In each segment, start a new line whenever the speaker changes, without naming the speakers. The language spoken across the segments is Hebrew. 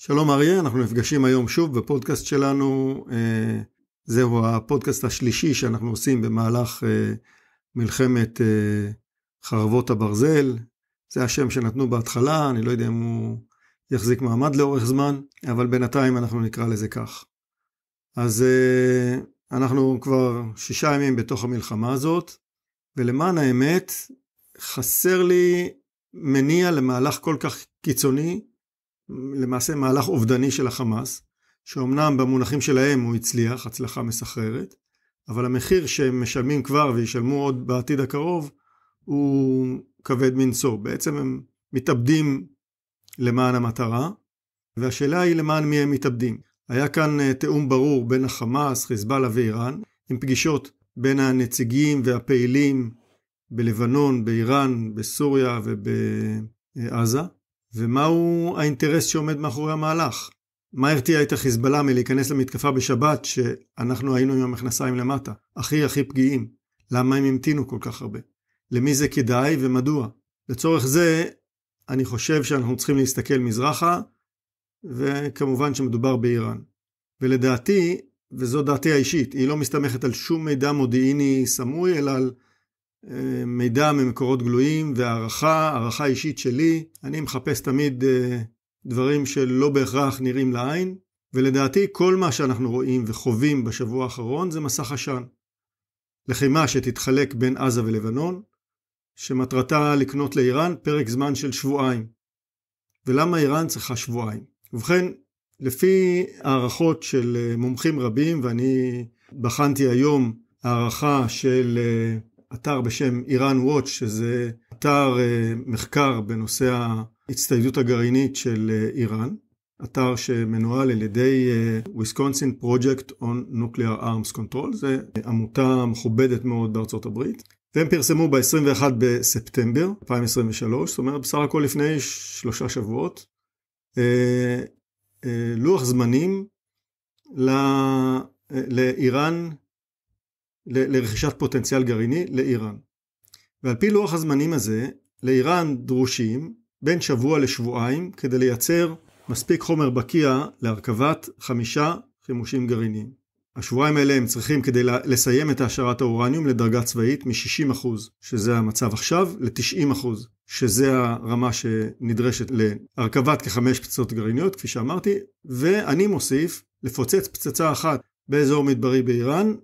שלום אריה, אנחנו נפגשים היום שוב בפודקאסט שלנו. אה, זהו הפודקאסט השלישי שאנחנו עושים במהלך אה, מלחמת אה, חרבות הברזל. זה השם שנתנו בהתחלה, אני לא יודע אם הוא יחזיק מעמד לאורך זמן, אבל בינתיים אנחנו נקרא לזה כך. אז אנחנו כבר שישה ימים בתוך המלחמה הזאת, ולמען האמת, חסר לי מניע למהלך כל כך קיצוני למעשה מהלך אובדני של החמאס, שאומנם במונחים שלהם הוא הצליח, הצלחה מסחררת, אבל המחיר שהם משלמים כבר וישלמו עוד בעתיד הקרוב הוא כבד מנשוא. בעצם הם מתאבדים למען המטרה, והשאלה היא למען מי הם מתאבדים. היה כאן אה, תיאום ברור בין החמאס, חיזבאללה ואיראן, עם פגישות בין הנציגים והפעילים בלבנון, באיראן, בסוריה ובעזה, ומהו האינטרס שעומד מאחורי המהלך. מה הרתיע את החיזבאללה מלהיכנס למתקפה בשבת שאנחנו היינו עם המכנסיים למטה, הכי הכי פגיעים? למה הם המתינו כל כך הרבה? למי זה כדאי ומדוע? לצורך זה, אני חושב שאנחנו צריכים להסתכל מזרחה, וכמובן שמדובר באיראן. ולדעתי, וזו דעתי האישית, היא לא מסתמכת על שום מידע מודיעיני סמוי, אלא על אה, מידע ממקורות גלויים והערכה, הערכה אישית שלי. אני מחפש תמיד אה, דברים שלא בהכרח נראים לעין, ולדעתי כל מה שאנחנו רואים וחווים בשבוע האחרון זה מסך עשן. לחימה שתתחלק בין עזה ולבנון, שמטרתה לקנות לאיראן פרק זמן של שבועיים. ולמה איראן צריכה שבועיים? ובכן, לפי הערכות של אה, מומחים רבים, ואני בחנתי היום הערכה של אתר בשם איראן וואץ', שזה אתר אה, מחקר בנושא ההצטיידות הגרעינית של אה, איראן, אתר שמנוהל על ידי אה, Wisconsin Project on Nuclear Arms Control, זו עמותה מכובדת מאוד בארצות הברית, והם פרסמו ב-21 בספטמבר 2023, זאת אומרת בסך הכל לפני שלושה שבועות, לוח זמנים לא... לאיראן לרכישת פוטנציאל גרעיני לאיראן. ועל פי לוח הזמנים הזה, לאיראן דרושים בין שבוע לשבועיים כדי לייצר מספיק חומר בקיע להרכבת חמישה חימושים גרעיניים. השבועיים האלה הם צריכים כדי לסיים את העשרת האורניום לדרגה צבאית מ-60%, שזה המצב עכשיו, ל-90%, שזה הרמה שנדרשת להרכבת כחמש פצצות גרעיניות, כפי שאמרתי, ואני מוסיף לפוצץ פצצה אחת באזור מדברי באיראן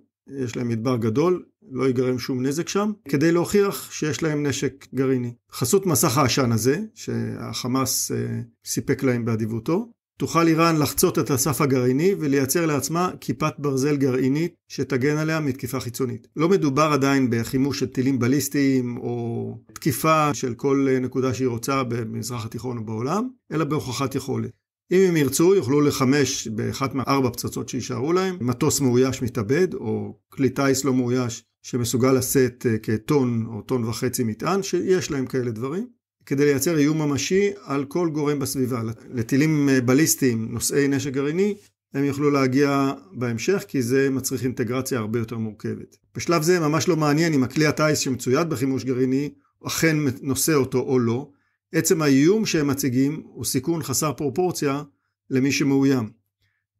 יש להם מדבר גדול, לא ייגרם שום נזק שם, כדי להוכיח שיש להם נשק גרעיני. חסות מסך העשן הזה, שהחמאס אה, סיפק להם באדיבותו, תוכל איראן לחצות את הסף הגרעיני ולייצר לעצמה כיפת ברזל גרעינית שתגן עליה מתקיפה חיצונית. לא מדובר עדיין בחימוש של טילים בליסטיים או תקיפה של כל אה, נקודה שהיא רוצה במזרח התיכון או בעולם, אלא בהוכחת יכולת. אם הם ירצו, יוכלו לחמש באחת מארבע פצצות שיישארו להם, מטוס מאויש מתאבד, או כלי טיס לא מאויש שמסוגל לשאת אה, כטון או טון וחצי מטען, שיש להם כאלה דברים, כדי לייצר איום ממשי על כל גורם בסביבה. לטילים אה, בליסטיים, נושאי נשק גרעיני, הם יוכלו להגיע בהמשך, כי זה מצריך אינטגרציה הרבה יותר מורכבת. בשלב זה ממש לא מעניין אם הכלי הטיס שמצויד בחימוש גרעיני, אכן נושא אותו או לא, עצם האיום שהם מציגים הוא סיכון חסר פרופורציה למי שמאוים.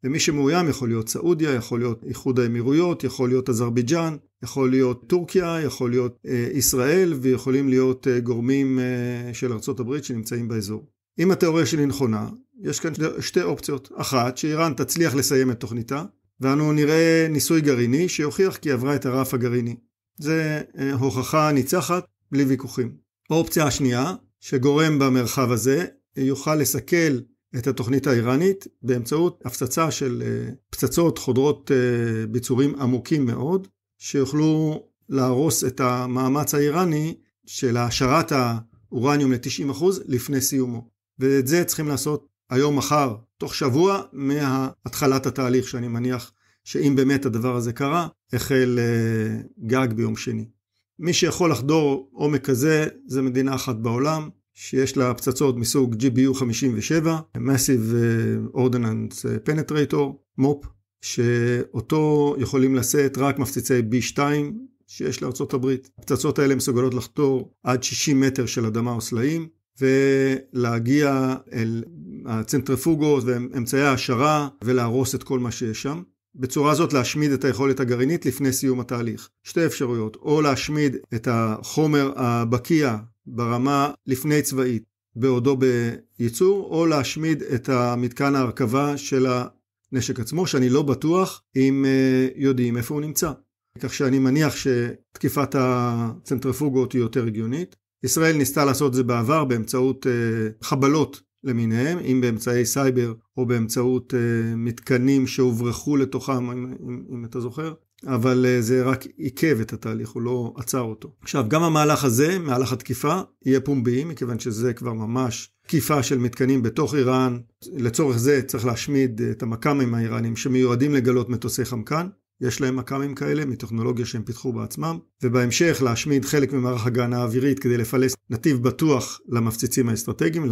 ומי שמאוים יכול להיות סעודיה, יכול להיות איחוד האמירויות, יכול להיות אזרבייג'אן, יכול להיות טורקיה, יכול להיות אה, ישראל ויכולים להיות אה, גורמים אה, של ארה"ב שנמצאים באזור. אם התיאוריה שלי נכונה, יש כאן שתי אופציות. אחת, שאיראן תצליח לסיים את תוכניתה, ואנו נראה ניסוי גרעיני שיוכיח כי עברה את הרף הגרעיני. זה אה, הוכחה ניצחת בלי ויכוחים. האופציה השנייה, שגורם במרחב הזה יוכל לסכל את התוכנית האיראנית באמצעות הפצצה של אה, פצצות חודרות אה, ביצורים עמוקים מאוד, שיוכלו להרוס את המאמץ האיראני של העשרת האורניום ל-90% לפני סיומו. ואת זה צריכים לעשות היום, מחר, תוך שבוע מהתחלת התהליך, שאני מניח שאם באמת הדבר הזה קרה, החל אה, גג ביום שני. מי שיכול לחדור עומק כזה, זה מדינה אחת בעולם, שיש לה פצצות מסוג GBU-57, Massive uh, Ordnance uh, Penetrator, מו"פ, שאותו יכולים לשאת רק מפציצי B2 שיש לארצות הברית. הפצצות האלה מסוגלות לחתור עד 60 מטר של אדמה או סלעים, ולהגיע אל הצנטריפוגות ואמצעי ההשערה ולהרוס את כל מה שיש שם. בצורה זאת להשמיד את היכולת הגרעינית לפני סיום התהליך. שתי אפשרויות, או להשמיד את החומר הבקיע ברמה לפני צבאית בעודו בייצור, או להשמיד את המתקן ההרכבה של הנשק עצמו, שאני לא בטוח אם אה, יודעים איפה הוא נמצא. כך שאני מניח שתקיפת הצנטריפוגות היא יותר הגיונית. ישראל ניסתה לעשות את זה בעבר באמצעות אה, חבלות למיניהם, אם באמצעי סייבר או באמצעות אה, מתקנים שהוברחו לתוכם, אם, אם, אם אתה זוכר. אבל אה, זה רק עיכב את התהליך, הוא לא עצר אותו. עכשיו, גם המהלך הזה, מהלך התקיפה, יהיה פומבי, מכיוון שזה כבר ממש תקיפה של מתקנים בתוך איראן. לצורך זה צריך להשמיד אה, את המכ"מים האיראנים שמיועדים לגלות מטוסי חמקן. יש להם מכ"מים כאלה מטכנולוגיה שהם פיתחו בעצמם, ובהמשך להשמיד חלק ממערך הגנה האווירית כדי לפלס נתיב בטוח למפציצים האסטרטגיים,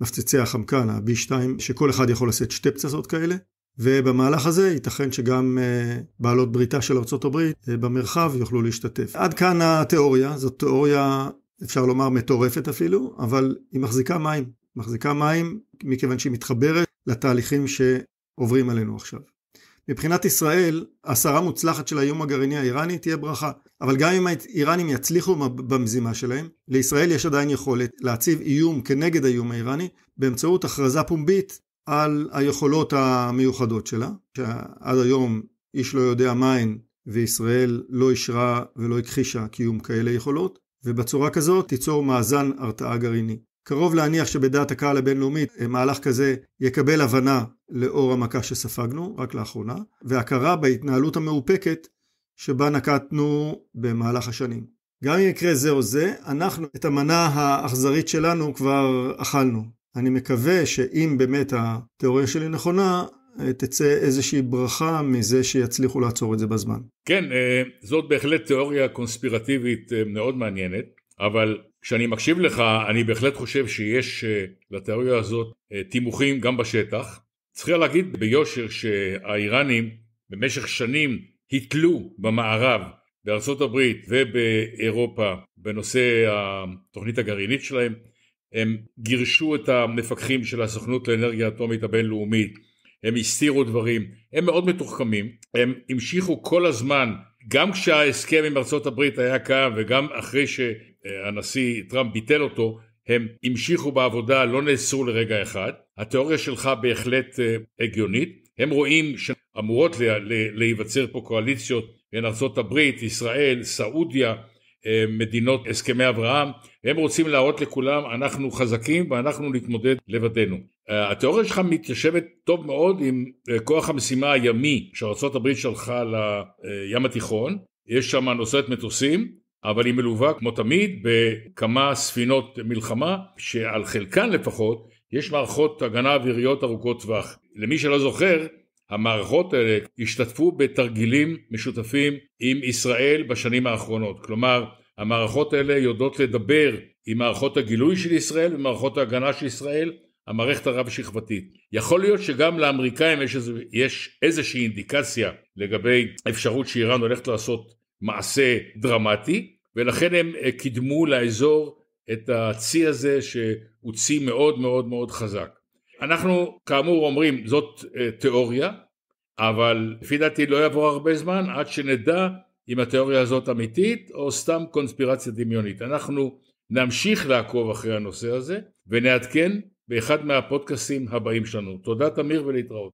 למפציצי החמקן, ה-B2, שכל אחד יכול לשאת שתי פצצות כאלה, ובמהלך הזה ייתכן שגם אה, בעלות בריתה של ארה"ב אה, במרחב יוכלו להשתתף. עד כאן התיאוריה, זאת תיאוריה אפשר לומר מטורפת אפילו, אבל היא מחזיקה מים. מחזיקה מים מכיוון שהיא מתחברת לתהליכים שעוברים עלינו עכשיו. מבחינת ישראל, הסרה מוצלחת של האיום הגרעיני האיראני תהיה ברכה. אבל גם אם האיראנים יצליחו במזימה שלהם, לישראל יש עדיין יכולת להציב איום כנגד האיום האיראני באמצעות הכרזה פומבית על היכולות המיוחדות שלה, שעד היום איש לא יודע מהן וישראל לא אישרה ולא הכחישה קיום כאלה יכולות, ובצורה כזאת תיצור מאזן הרתעה גרעיני. קרוב להניח שבדעת הקהל הבינלאומית אה, מהלך כזה יקבל הבנה לאור המכה שספגנו רק לאחרונה, והכרה בהתנהלות המאופקת שבה נקטנו במהלך השנים. גם אם יקרה זה או זה, אנחנו את המנה האכזרית שלנו כבר אכלנו. אני מקווה שאם באמת התיאוריה שלי נכונה, אה, תצא איזושהי ברכה מזה שיצליחו לעצור את זה בזמן.
כן, אה, זאת בהחלט תיאוריה קונספירטיבית אה, מאוד מעניינת, אבל כשאני מקשיב לך, אני בהחלט חושב שיש לתיאוריה הזאת תימוכים גם בשטח. צריך להגיד ביושר שהאיראנים במשך שנים התלו במערב, בארה"ב ובאירופה, בנושא התוכנית הגרעינית שלהם. הם גירשו את המפקחים של הסוכנות לאנרגיה אטומית הבינלאומית, הם הסתירו דברים, הם מאוד מתוחכמים, הם המשיכו כל הזמן, גם כשההסכם עם ארצות הברית היה קיים וגם אחרי שהנשיא טראמפ ביטל אותו, הם המשיכו בעבודה, לא נאסרו לרגע אחד. התיאוריה שלך בהחלט אה, הגיונית. הם רואים שאמורות להיווצר פה קואליציות בין ארצות הברית, ישראל, סעודיה, אה, מדינות הסכמי אברהם, הם רוצים להראות לכולם אנחנו חזקים ואנחנו נתמודד לבדנו. אה, התיאוריה שלך מתיישבת טוב מאוד עם אה, כוח המשימה הימי שארה"ב שלחה לים התיכון, יש שם נושאת מטוסים, אבל היא מלווה כמו תמיד בכמה ספינות מלחמה שעל חלקן לפחות יש מערכות הגנה אוויריות ארוכות טווח. למי שלא זוכר המערכות האלה השתתפו בתרגילים משותפים עם ישראל בשנים האחרונות. כלומר, המערכות האלה יודעות לדבר עם מערכות הגילוי של ישראל ומערכות ההגנה של ישראל, המערכת הרב-שכבתית. יכול להיות שגם לאמריקאים יש, איזו, יש איזושהי אינדיקציה לגבי אפשרות שאיראן הולכת לעשות מעשה דרמטי, ולכן הם אה, קידמו לאזור את הצי הזה שהוא צי מאוד מאוד מאוד חזק. אנחנו כאמור אומרים זאת אה, תיאוריה, אבל לפי דעתי לא יעבור הרבה זמן עד שנדע אם התיאוריה הזאת אמיתית או סתם קונספירציה דמיונית. אנחנו נמשיך לעקוב אחרי הנושא הזה ונעדכן באחד מהפודקאסים הבאים שלנו. תודה תמיר ולהתראות.